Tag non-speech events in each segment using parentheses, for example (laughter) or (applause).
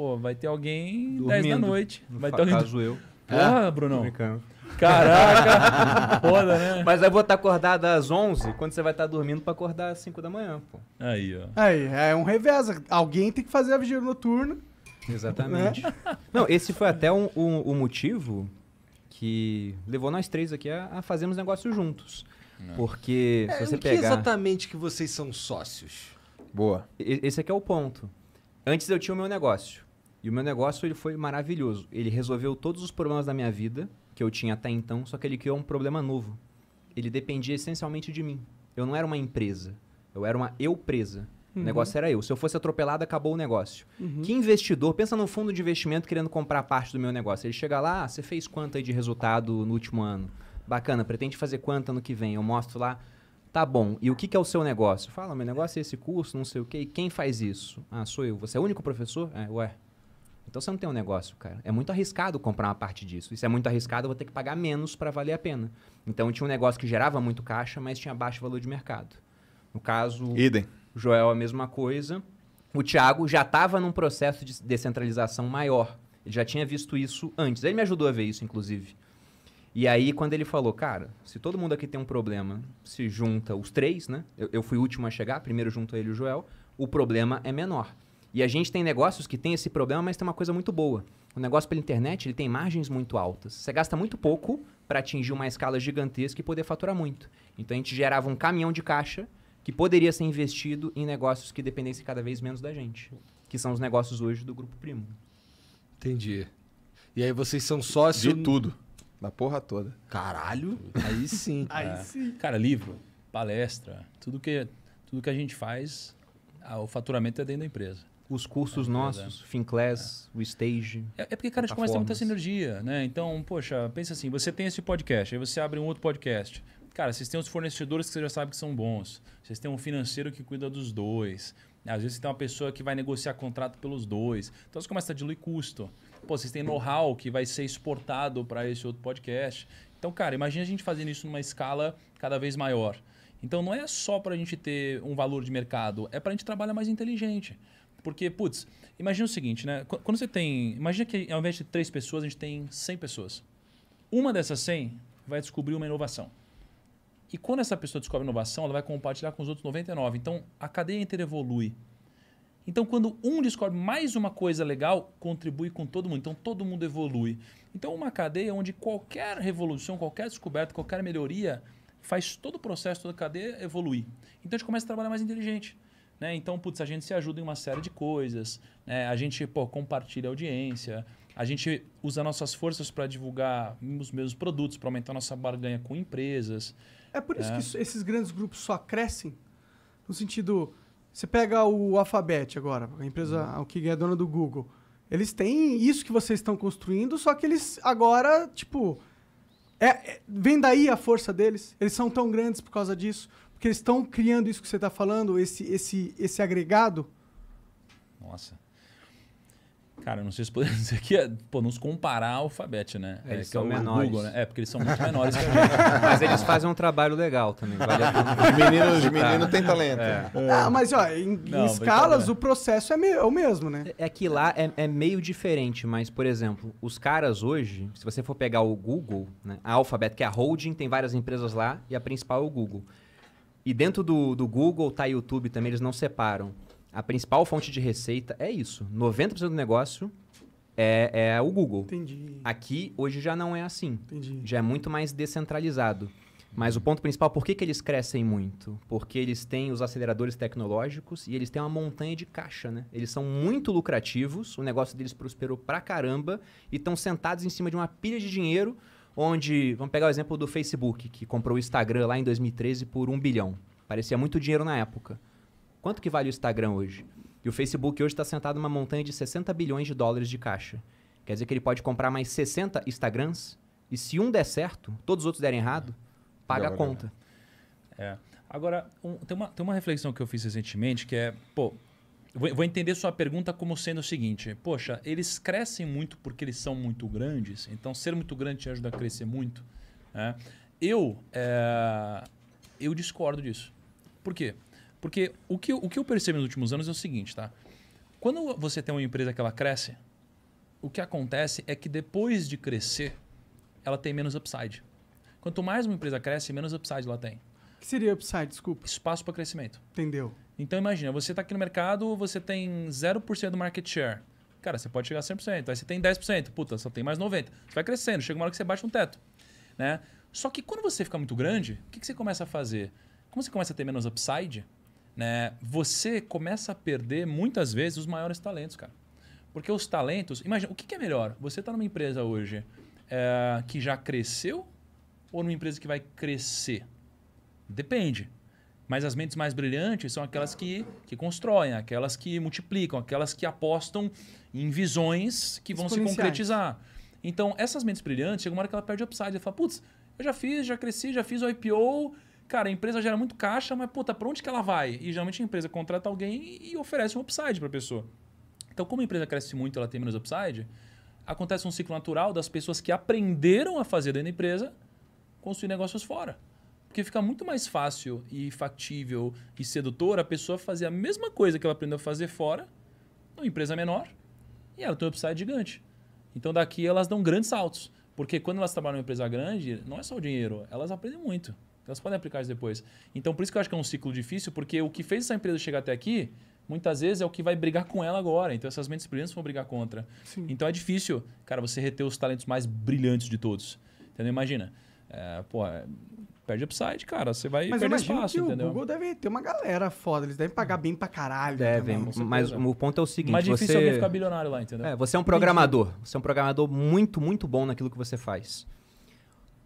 Pô, vai ter alguém Dormindo. 10 da noite. No vai ter alguém. Caso eu. (laughs) Porra, é? Brunão. Brincando. Caraca, (laughs) foda, né? Mas eu vou estar tá acordado às 11, quando você vai estar tá dormindo para acordar às 5 da manhã, pô. Aí, ó. Aí, é um reveza. Alguém tem que fazer a vigília noturna. Exatamente. Né? (laughs) Não, esse foi até o um, um, um, motivo que levou nós três aqui a, a fazermos negócio juntos. Não. Porque é, se você pegar... que exatamente que vocês são sócios? Boa. Esse aqui é o ponto. Antes eu tinha o meu negócio. E o meu negócio ele foi maravilhoso. Ele resolveu todos os problemas da minha vida que eu tinha até então, só que ele criou um problema novo. Ele dependia essencialmente de mim. Eu não era uma empresa, eu era uma eu presa. Uhum. O negócio era eu. Se eu fosse atropelado, acabou o negócio. Uhum. Que investidor, pensa no fundo de investimento querendo comprar parte do meu negócio. Ele chega lá, ah, você fez quanto aí de resultado no último ano? Bacana, pretende fazer quanto ano que vem? Eu mostro lá. Tá bom, e o que, que, é o seu negócio? Fala, meu negócio é esse curso, não sei o quê. E quem faz isso? Ah, sou eu. Você é o único professor? É, ué. Então você não tem um negócio, cara. É muito arriscado comprar uma parte disso. Isso é muito arriscado, eu vou ter que pagar menos para valer a pena. Então tinha um negócio que gerava muito caixa, mas tinha baixo valor de mercado. No caso, Idem. Joel a mesma coisa. O Thiago já estava num processo de descentralização maior. Ele já tinha visto isso antes. Ele me ajudou a ver isso, inclusive. E aí, quando ele falou, cara, se todo mundo aqui tem um problema, se junta os três, né? Eu, eu fui o último a chegar, primeiro junto ele e o Joel, o problema é menor. E a gente tem negócios que tem esse problema, mas tem uma coisa muito boa. O negócio pela internet, ele tem margens muito altas. Você gasta muito pouco para atingir uma escala gigantesca e poder faturar muito. Então a gente gerava um caminhão de caixa que poderia ser investido em negócios que dependessem cada vez menos da gente, que são os negócios hoje do Grupo Primo. Entendi. E aí vocês são sócios... De tudo. Da porra toda. Caralho, aí sim. (laughs) aí é. sim. Cara, livro, palestra, tudo que, tudo que a gente faz, ah, o faturamento é dentro da empresa os cursos é nossos, Finclass, é. o Stage. É, é porque, cara, a gente começa a ter muita sinergia, né? Então, poxa, pensa assim, você tem esse podcast, aí você abre um outro podcast. Cara, vocês têm os fornecedores que você já sabe que são bons. Vocês têm um financeiro que cuida dos dois. Às vezes você tem uma pessoa que vai negociar contrato pelos dois. Então você começa a diluir custo. Pô, vocês têm know-how que vai ser exportado para esse outro podcast. Então, cara, imagina a gente fazendo isso numa escala cada vez maior. Então não é só para a gente ter um valor de mercado, é para a gente trabalhar mais inteligente. Porque, putz, imagina o seguinte, né? Quando você tem. Imagina que ao invés de três pessoas, a gente tem 100 pessoas. Uma dessas 100 vai descobrir uma inovação. E quando essa pessoa descobre inovação, ela vai compartilhar com os outros 99. Então, a cadeia inteira evolui. Então, quando um descobre mais uma coisa legal, contribui com todo mundo. Então, todo mundo evolui. Então, uma cadeia onde qualquer revolução, qualquer descoberta, qualquer melhoria faz todo o processo, toda a cadeia evoluir. Então, a gente começa a trabalhar mais inteligente. Né? Então, putz, a gente se ajuda em uma série de coisas, né? a gente pô, compartilha a audiência, a gente usa nossas forças para divulgar os mesmos produtos, para aumentar nossa barganha com empresas. É por isso é. que esses grandes grupos só crescem? No sentido, você pega o Alphabet agora, a empresa uhum. que é dona do Google. Eles têm isso que vocês estão construindo, só que eles agora, tipo. É, é, vem daí a força deles. Eles são tão grandes por causa disso. Porque eles estão criando isso que você está falando, esse, esse, esse agregado. Nossa. Cara, não sei se podemos dizer que é, pô, nos comparar ao Alphabet, né? É, eles é, são é menores. Google, né? É, porque eles são muito menores (laughs) que a gente. Mas eles fazem um trabalho legal também. Vale os meninos, os tá. têm talento. É. É. Ah, mas ó, em, não, em escalas o processo é, é, o mesmo, né? É que lá é, meio diferente, mas, por exemplo, os caras hoje, se você for pegar o Google, né, a Alphabet, que é a holding, tem várias empresas lá, e a principal é o Google. E dentro do, do Google, tá YouTube também, eles não separam. A principal fonte de receita é isso. 90% do negócio é, é, o Google. Entendi. Aqui, hoje já não é assim. Entendi. Já é muito mais descentralizado. Mas o ponto principal, por que, que eles crescem muito? Porque eles têm os aceleradores tecnológicos e eles têm uma montanha de caixa, né? Eles são muito lucrativos, o negócio deles prosperou pra caramba e estão sentados em cima de uma pilha de dinheiro onde, vamos pegar o exemplo do Facebook, que comprou o Instagram lá em 2013 por um bilhão. Parecia muito dinheiro na época. Quanto que vale o Instagram hoje? E o Facebook hoje está sentado numa montanha de 60 bilhões de dólares de caixa. Quer dizer que ele pode comprar mais 60 Instagrams e se um der certo, todos os outros derem errado, paga a conta. É. Agora, um, tem, uma, tem uma reflexão que eu fiz recentemente que é, pô, Vou entender sua pergunta como sendo o seguinte: poxa, eles crescem muito porque eles são muito grandes, então ser muito grande te ajuda a crescer muito. Né? Eu, é, eu discordo disso. Por quê? Porque o que, o que eu percebo nos últimos anos é o seguinte, tá? Quando você tem uma empresa que ela cresce, o que acontece é que depois de crescer, ela tem menos upside. Quanto mais uma empresa cresce, menos upside ela tem. O que seria upside, desculpa? Espaço para crescimento. Entendeu? Então imagina, você está aqui no mercado, você tem 0% do market share. Cara, você pode chegar a 100%, aí você tem 10%, puta, só tem mais 90%. Você vai crescendo, chega uma hora que você bate um teto. Né? Só que quando você fica muito grande, o que, que você começa a fazer? Como você começa a ter menos upside, né? você começa a perder muitas vezes os maiores talentos, cara. Porque os talentos. Imagina, o que, que é melhor? Você está numa empresa hoje é, que já cresceu ou numa empresa que vai crescer? Depende. Mas as mentes mais brilhantes são aquelas que, que constroem, aquelas que multiplicam, aquelas que apostam em visões que vão se concretizar. Então, essas mentes brilhantes, chega uma hora que ela perde upside. Ela fala, putz, eu já fiz, já cresci, já fiz o IPO. Cara, a empresa gera muito caixa, mas, puta, pra onde que ela vai? E geralmente a empresa contrata alguém e oferece um upside pra pessoa. Então, como a empresa cresce muito ela tem menos upside, acontece um ciclo natural das pessoas que aprenderam a fazer dentro da empresa construir negócios fora. Porque fica muito mais fácil e factível e sedutor a pessoa fazer a mesma coisa que ela aprendeu a fazer fora, numa empresa menor, e ela tem um upside gigante. Então daqui elas dão grandes saltos. Porque quando elas trabalham em uma empresa grande, não é só o dinheiro, elas aprendem muito. Elas podem aplicar isso depois. Então por isso que eu acho que é um ciclo difícil, porque o que fez essa empresa chegar até aqui, muitas vezes é o que vai brigar com ela agora. Então essas mentes brilhantes vão brigar contra. Sim. Então é difícil, cara, você reter os talentos mais brilhantes de todos. Entendeu? Imagina. É, pô, é, perde upside, cara. Você vai mas perder espaço, que entendeu? O Google deve ter uma galera foda, eles devem pagar bem pra caralho. Né, devem, mas o ponto é o seguinte: mais difícil você... alguém ficar bilionário lá, entendeu? É, você é um programador. Você é um programador muito, muito bom naquilo que você faz.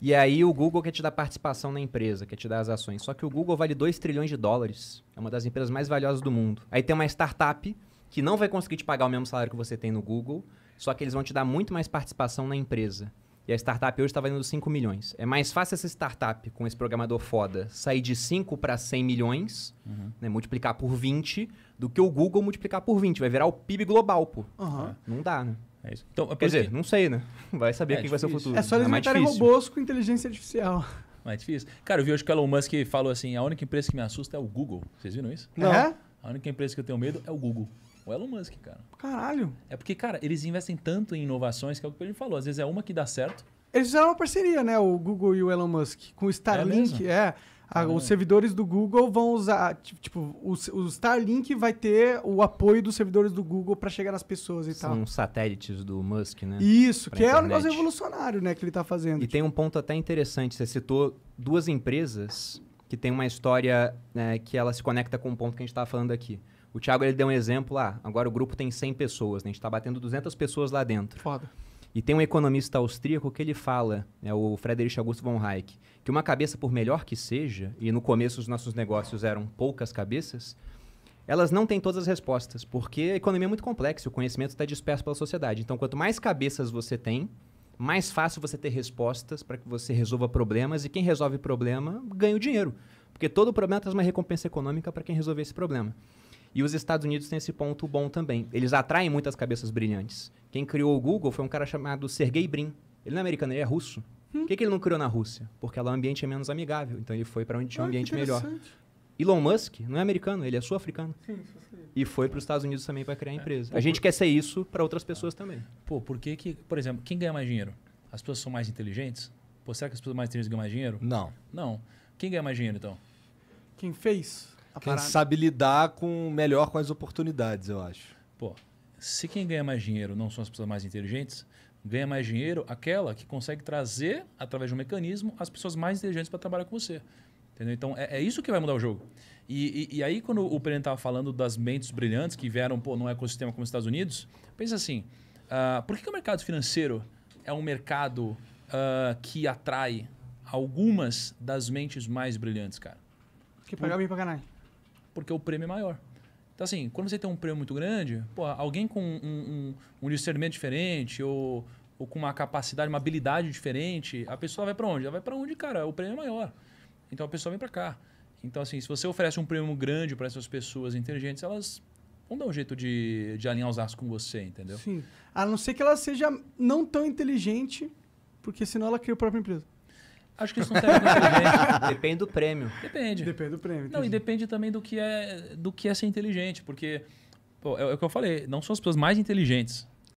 E aí o Google quer te dar participação na empresa, quer te dar as ações. Só que o Google vale 2 trilhões de dólares. É uma das empresas mais valiosas do mundo. Aí tem uma startup que não vai conseguir te pagar o mesmo salário que você tem no Google, só que eles vão te dar muito mais participação na empresa e a startup hoje está valendo 5 milhões. É mais fácil essa startup, com esse programador foda, sair de 5 para 100 milhões, uhum. né, multiplicar por 20, do que o Google multiplicar por 20. Vai virar o PIB global, pô. Uhum. Não dá, né? É isso. Então, é Quer dizer, que... não sei, né? (laughs) Vai saber é quem vai ser o futuro. É só é eles é inventarem robôs com inteligência artificial. Mais difícil. Cara, eu vi hoje que o Elon Musk falou assim, a única empresa que me assusta é o Google. Vocês viram isso? Não. É? A única empresa que eu tenho medo é o Google. O Elon Musk, cara. Caralho. É porque, cara, eles investem tanto em inovações que é o que ele falou. Às vezes é uma que dá certo. Eles fizeram uma parceria, né? O Google e o Elon Musk. Com o Starlink. É. é. Ah, os servidores do Google vão usar. Tipo, o, Starlink vai ter o apoio dos servidores do Google para chegar nas pessoas e São tal. São satélites do Musk, né? Isso, pra que internet. é um negócio revolucionário, né? Que ele está fazendo. E tipo. tem um ponto até interessante. Você citou duas empresas que tem uma história né, que ela se conecta com o ponto que a gente estava falando aqui. O Thiago ele deu um exemplo lá. Ah, agora o grupo tem 100 pessoas, né? a gente está batendo 200 pessoas lá dentro. Foda. E tem um economista austríaco que ele fala, é o Frederic Augusto von Hayek, que uma cabeça, por melhor que seja, e no começo os nossos negócios eram poucas cabeças, elas não têm todas as respostas, porque a economia é muito complexa, o conhecimento está disperso pela sociedade. Então, quanto mais cabeças você tem, mais fácil você ter respostas para que você resolva problemas, e quem resolve problema ganha o dinheiro. Porque todo problema traz uma recompensa econômica para quem resolver esse problema. E os Estados Unidos têm esse ponto bom também. Eles atraem muitas cabeças brilhantes. Quem criou o Google foi um cara chamado Sergey Brin. Ele não é americano, ele é russo. Hum. Por que, que, ele não criou na Rússia? Porque lá o ambiente é menos amigável. Então ele foi para onde tinha um ah, ambiente melhor. Elon Musk não é americano, ele é sul-africano. E foi para os Estados Unidos também para criar a é. empresa. É. a gente quer ser isso para outras pessoas ah. também. Pô, por que que, por exemplo, quem ganha mais dinheiro? As pessoas são mais inteligentes? Pô, será que as pessoas mais inteligentes ganham mais dinheiro? Não. Não. Quem ganha mais dinheiro, então? Quem fez? Quem parada. sabe lidar com melhor com as oportunidades, eu acho. Pô, se quem ganha mais dinheiro não são as pessoas mais inteligentes, ganha mais dinheiro aquela que consegue trazer, através de um mecanismo, as pessoas mais inteligentes para trabalhar com você. Entendeu? Então, é, é, isso que vai mudar o jogo. E, e, e aí, quando o Breno estava falando das mentes brilhantes que vieram pô, num ecossistema como os Estados Unidos, pensa assim, uh, por que, que, o mercado financeiro é um mercado uh, que atrai algumas das mentes mais brilhantes, cara? Que pagar bem pra caralho porque o prêmio é maior. Então, assim, quando você tem um prêmio muito grande, pô, alguém com um, um, um discernimento diferente ou, ou, com uma capacidade, uma habilidade diferente, a pessoa vai para onde? Ela vai para onde, cara? O prêmio é maior. Então, a pessoa vem para cá. Então, assim, se você oferece um prêmio grande para essas pessoas inteligentes, elas vão dar um jeito de, de alinhar os astros com você, entendeu? Sim. A não ser que ela seja não tão inteligente, porque senão ela cria a própria empresa. Acho que isso não serve inteligente. (laughs) Depende do prêmio. Depende. Depende do prêmio. Não, e depende também do que é, do que é ser inteligente, porque pô, é, é, o que eu falei, não são as pessoas mais inteligentes